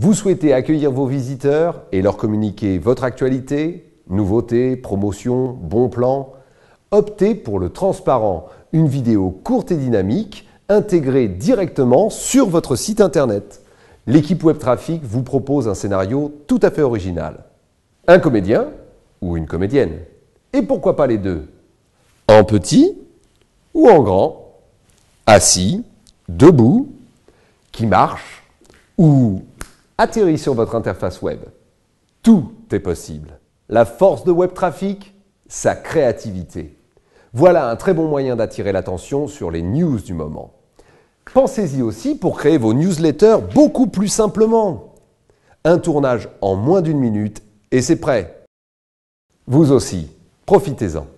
Vous souhaitez accueillir vos visiteurs et leur communiquer votre actualité, nouveautés, promotions, bons plans Optez pour le transparent, une vidéo courte et dynamique intégrée directement sur votre site internet. L'équipe Web Traffic vous propose un scénario tout à fait original. Un comédien ou une comédienne Et pourquoi pas les deux En petit ou en grand Assis, debout, qui marche ou atterrit sur votre interface web. Tout est possible. La force de Web Traffic, sa créativité. Voilà un très bon moyen d'attirer l'attention sur les news du moment. Pensez-y aussi pour créer vos newsletters beaucoup plus simplement. Un tournage en moins d'une minute et c'est prêt. Vous aussi, profitez-en.